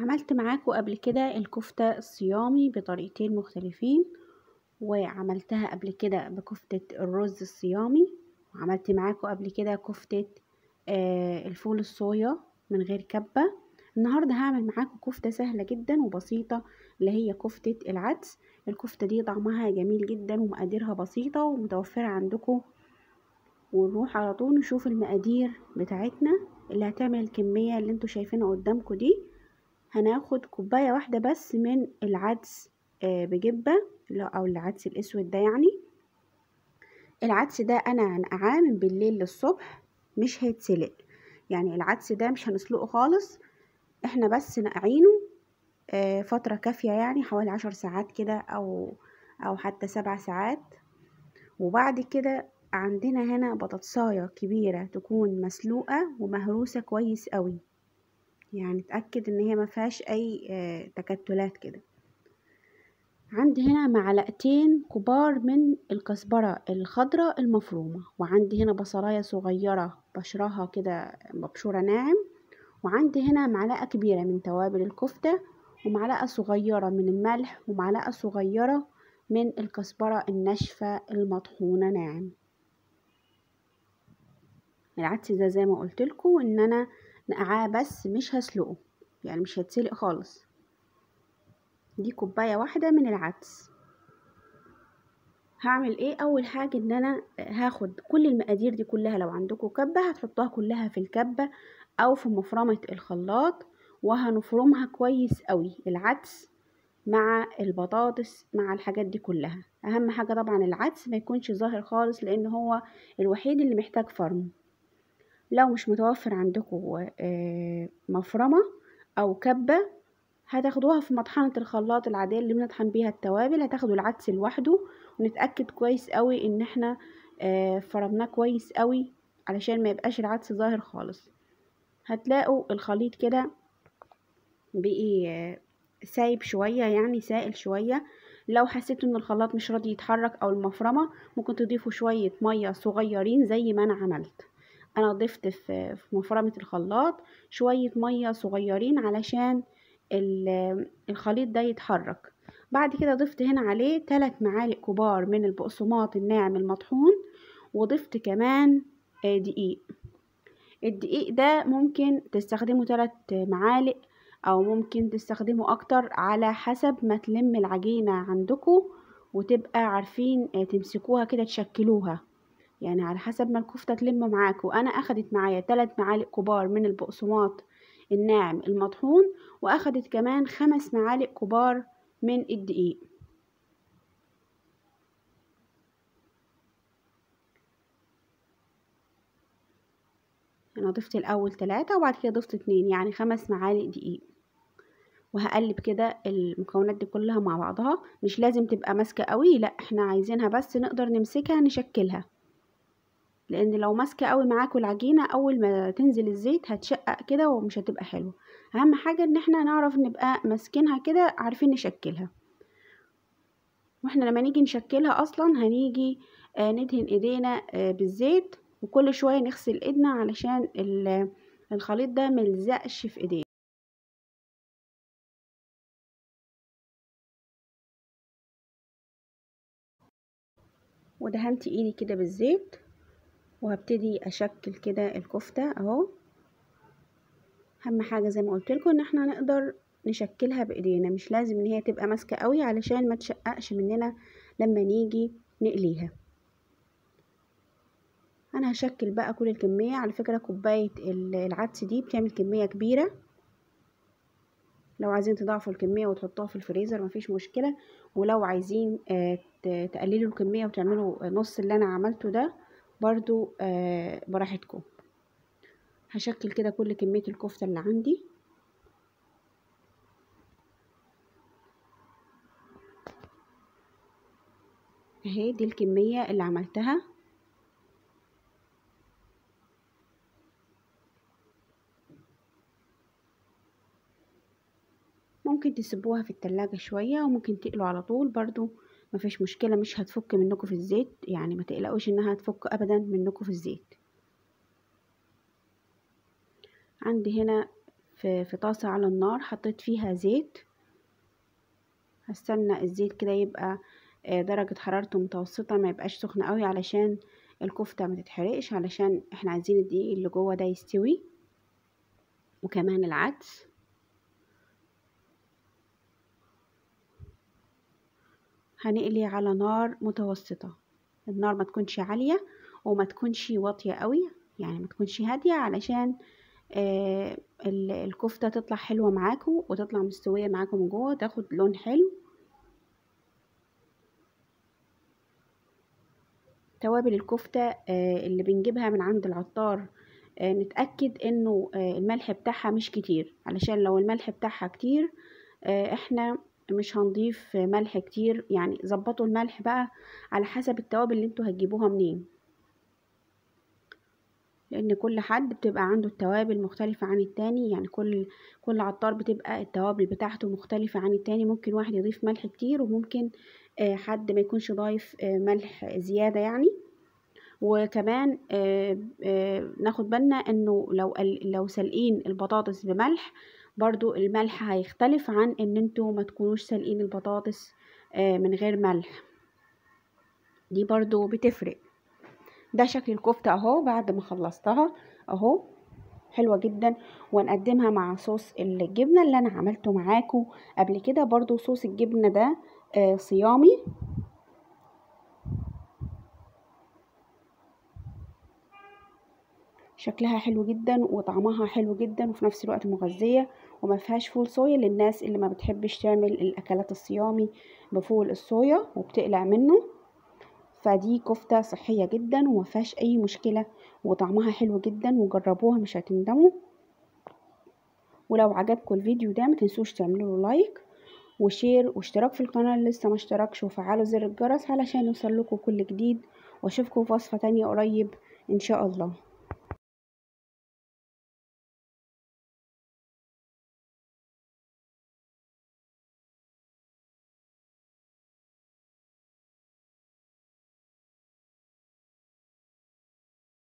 عملت معاكم قبل كده الكفتة الصيامي بطريقتين مختلفين وعملتها قبل كده بكفتة الرز الصيامي وعملت معاكم قبل كده كفتة آه، الفول الصويا من غير كبة النهاردة هعمل معاكم كفتة سهلة جدا وبسيطة اللي هي كفتة العدس الكفتة دي طعمها جميل جدا ومقاديرها بسيطة ومتوفرة عندكم ونروح على طول نشوف المقادير بتاعتنا اللي هتعمل الكمية اللي انتوا شايفينها قدامكم دي هناخد كوباية واحدة بس من العدس آه، بجبة أو العدس الأسود ده يعني العدس ده أنا هنقعاه من بالليل للصبح مش هيتسلق يعني العدس ده مش هنسلقه خالص احنا بس نقعينه آه، فترة كافية يعني حوالي عشر ساعات كده أو أو حتى سبع ساعات وبعد كده عندنا هنا بطاطساية كبيرة تكون مسلوقة ومهروسة كويس قوي يعني اتأكد ان هي ما فيهاش اي آه، تكتلات كده عندي هنا معلقتين كبار من الكزبرة الخضراء المفرومة وعندي هنا بصلاية صغيرة بشرها كده مبشورة ناعم وعندي هنا معلقة كبيرة من توابل الكفتة ومعلقة صغيرة من الملح ومعلقة صغيرة من الكزبرة الناشفة المطحونة ناعم العدس ده زي ما قلت لكم ان انا نقعاه بس مش هسلقه يعني مش هيتسلق خالص دي كوباية واحدة من العدس هعمل ايه اول حاجة ان انا هاخد كل المقادير دي كلها لو عندكم كبة هتحطها كلها في الكبة او في مفرمة الخلاط وهنفرمها كويس قوي العدس مع البطاطس مع الحاجات دي كلها اهم حاجة طبعا العدس ما يكونش ظاهر خالص لان هو الوحيد اللي محتاج فرم لو مش متوفر عندكم آه، مفرمة أو كبة هتاخدوها في مطحنة الخلاط العادية اللي بنطحن بيها التوابل هتاخدوا العدس لوحده ونتأكد كويس قوي ان احنا آه، فرمناه كويس قوي علشان ما يبقاش العدس ظاهر خالص هتلاقوا الخليط كده بقي آه، سايب شوية يعني سائل شوية لو حسيتوا ان الخلاط مش راضي يتحرك او المفرمة ممكن تضيفوا شوية مية صغيرين زي ما انا عملت انا ضفت في مفرمه الخلاط شويه ميه صغيرين علشان الخليط ده يتحرك بعد كده ضفت هنا عليه ثلاث معالق كبار من البقسماط الناعم المطحون وضفت كمان آه، دقيق الدقيق ده ممكن تستخدمه ثلاث معالق او ممكن تستخدمه اكتر على حسب ما تلم العجينه عندكم وتبقى عارفين آه، تمسكوها كده تشكلوها يعني على حسب ما الكفتة تلم معاك وانا أخدت معايا تلات معالق كبار من البقسماط الناعم المطحون وأخدت كمان خمس معالق كبار من الدقيق أنا ضفت الأول تلاتة وبعد كده ضفت اتنين يعني خمس معالق دقيق وهقلب كده المكونات دي كلها مع بعضها مش لازم تبقى ماسكة قوي لا احنا عايزينها بس نقدر نمسكها نشكلها لان لو ماسكه قوي معاكوا العجينه اول ما تنزل الزيت هتشقق كده ومش هتبقى حلوه اهم حاجه ان احنا نعرف نبقى ماسكينها كده عارفين نشكلها واحنا لما نيجي نشكلها اصلا هنيجي آه، ندهن ايدينا آه، بالزيت وكل شويه نغسل ايدنا علشان الخليط ده ملزقش في ايدينا ودهنت ايدي كده بالزيت وهبتدي اشكل كده الكفتة اهو اهم حاجة زي ما قلت لكم ان احنا نقدر نشكلها بايدينا مش لازم ان هي تبقى ماسكة قوي علشان ما تشققش مننا لما نيجي نقليها انا هشكل بقى كل الكمية على فكرة كوباية العدس دي بتعمل كمية كبيرة لو عايزين تضاعفوا الكمية وتحطوها في الفريزر مفيش مشكلة ولو عايزين آه، تقللوا الكمية وتعملوا نص اللي انا عملته ده برضو آه، براحتكم هشكل كده كل كمية الكفتة اللي عندي اهي دي الكمية اللي عملتها ممكن تسيبوها في التلاجة شوية وممكن تقلوا على طول برضو مفيش مشكلة مش هتفك منكم في الزيت يعني ما تقلقوش انها هتفك ابدا منكم في الزيت عندي هنا في, في طاسة على النار حطيت فيها زيت هستنى الزيت كده يبقى آه، درجة حرارته متوسطة ما يبقاش سخن قوي علشان الكفتة ما تتحرقش علشان احنا عايزين الدقيق اللي جوه ده يستوي وكمان العدس هنقلي على نار متوسطة النار ما تكونش عالية وما تكونش واطية قوي يعني ما تكونش هادية علشان آه، الكفتة تطلع حلوة معاكم وتطلع مستوية معاكم من جوه تاخد لون حلو توابل الكفتة آه، اللي بنجيبها من عند العطار آه، نتأكد انه الملح بتاعها مش كتير علشان لو الملح بتاعها كتير احنا مش هنضيف ملح كتير يعني ظبطوا الملح بقى على حسب التوابل اللي انتوا هتجيبوها منين لان كل حد بتبقى عنده التوابل مختلفة عن التاني يعني كل كل عطار بتبقى التوابل بتاعته مختلفة عن التاني ممكن واحد يضيف ملح كتير وممكن آه، حد ما يكونش ضايف آه، ملح زيادة يعني وكمان آه، ناخد بالنا انه لو لو سالقين البطاطس بملح برضو الملح هيختلف عن ان انتوا ما تكونوش سالقين البطاطس آه، من غير ملح دي برضو بتفرق ده شكل الكفتة اهو بعد ما خلصتها اهو حلوة جدا ونقدمها مع صوص الجبنة اللي انا عملته معاكم قبل كده برضو صوص الجبنة ده آه، صيامي شكلها حلو جدا وطعمها حلو جدا وفي نفس الوقت مغذية وما فيهاش فول صويا للناس اللي ما بتحبش تعمل الاكلات الصيامي بفول الصويا وبتقلع منه فدي كفتة صحية جدا وما فيهاش اي مشكلة وطعمها حلو جدا وجربوها مش هتندموا ولو عجبكم الفيديو ده ما تنسوش تعملوا له لايك وشير واشتراك في القناة اللي لسه ما اشتركش وفعلوا زر الجرس علشان يوصل لكم كل جديد واشوفكم في وصفة تانية قريب ان شاء الله